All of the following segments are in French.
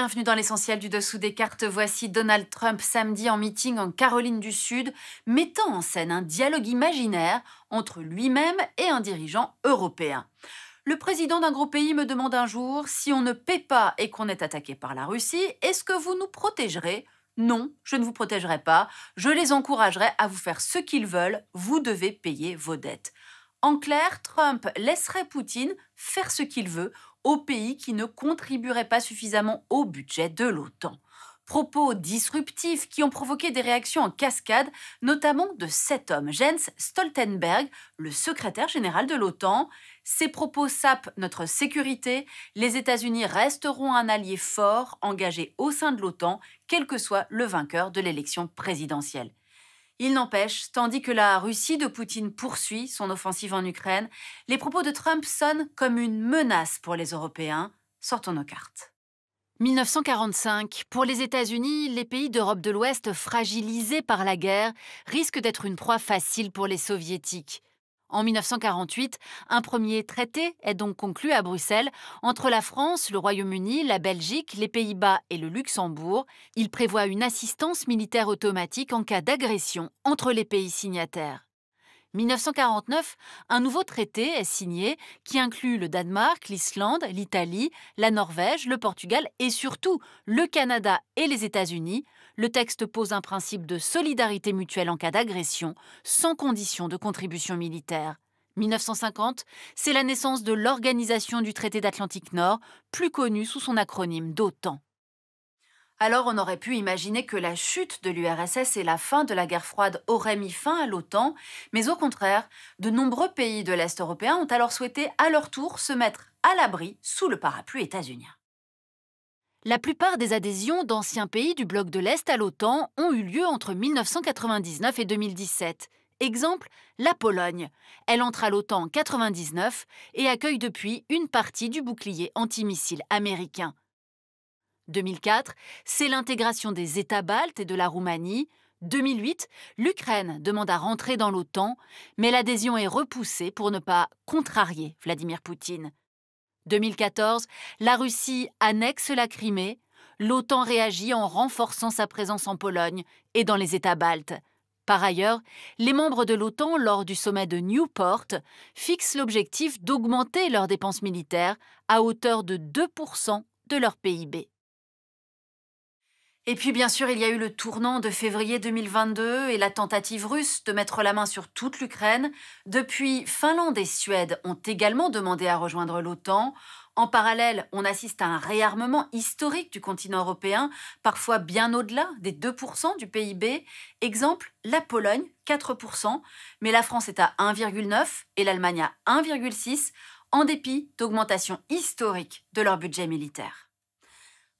Bienvenue dans l'essentiel du dessous des cartes. Voici Donald Trump samedi en meeting en Caroline du Sud, mettant en scène un dialogue imaginaire entre lui-même et un dirigeant européen. Le président d'un gros pays me demande un jour si on ne paie pas et qu'on est attaqué par la Russie, est-ce que vous nous protégerez non, je ne vous protégerai pas, je les encouragerai à vous faire ce qu'ils veulent, vous devez payer vos dettes. En clair, Trump laisserait Poutine faire ce qu'il veut aux pays qui ne contribueraient pas suffisamment au budget de l'OTAN. Propos disruptifs qui ont provoqué des réactions en cascade, notamment de cet homme, Jens Stoltenberg, le secrétaire général de l'OTAN. Ces propos sapent notre sécurité. Les États-Unis resteront un allié fort engagé au sein de l'OTAN, quel que soit le vainqueur de l'élection présidentielle. Il n'empêche, tandis que la Russie de Poutine poursuit son offensive en Ukraine, les propos de Trump sonnent comme une menace pour les Européens. Sortons nos cartes. 1945, pour les États-Unis, les pays d'Europe de l'Ouest fragilisés par la guerre risquent d'être une proie facile pour les soviétiques. En 1948, un premier traité est donc conclu à Bruxelles entre la France, le Royaume-Uni, la Belgique, les Pays-Bas et le Luxembourg. Il prévoit une assistance militaire automatique en cas d'agression entre les pays signataires. 1949, un nouveau traité est signé qui inclut le Danemark, l'Islande, l'Italie, la Norvège, le Portugal et surtout le Canada et les États-Unis. Le texte pose un principe de solidarité mutuelle en cas d'agression, sans condition de contribution militaire. 1950, c'est la naissance de l'Organisation du traité d'Atlantique Nord, plus connue sous son acronyme d'OTAN. Alors on aurait pu imaginer que la chute de l'URSS et la fin de la guerre froide auraient mis fin à l'OTAN, mais au contraire, de nombreux pays de l'Est européen ont alors souhaité à leur tour se mettre à l'abri sous le parapluie états-unien. La plupart des adhésions d'anciens pays du bloc de l'Est à l'OTAN ont eu lieu entre 1999 et 2017. Exemple, la Pologne. Elle entre à l'OTAN en 1999 et accueille depuis une partie du bouclier antimissile américain. 2004, c'est l'intégration des États baltes et de la Roumanie. 2008, l'Ukraine demande à rentrer dans l'OTAN, mais l'adhésion est repoussée pour ne pas contrarier Vladimir Poutine. 2014, la Russie annexe la Crimée. L'OTAN réagit en renforçant sa présence en Pologne et dans les États baltes. Par ailleurs, les membres de l'OTAN, lors du sommet de Newport, fixent l'objectif d'augmenter leurs dépenses militaires à hauteur de 2% de leur PIB. Et puis bien sûr, il y a eu le tournant de février 2022 et la tentative russe de mettre la main sur toute l'Ukraine. Depuis, Finlande et Suède ont également demandé à rejoindre l'OTAN. En parallèle, on assiste à un réarmement historique du continent européen, parfois bien au-delà des 2% du PIB. Exemple, la Pologne, 4%, mais la France est à 1,9 et l'Allemagne à 1,6, en dépit d'augmentations historiques de leur budget militaire.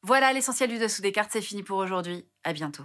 Voilà l'essentiel du dessous des cartes, c'est fini pour aujourd'hui. À bientôt.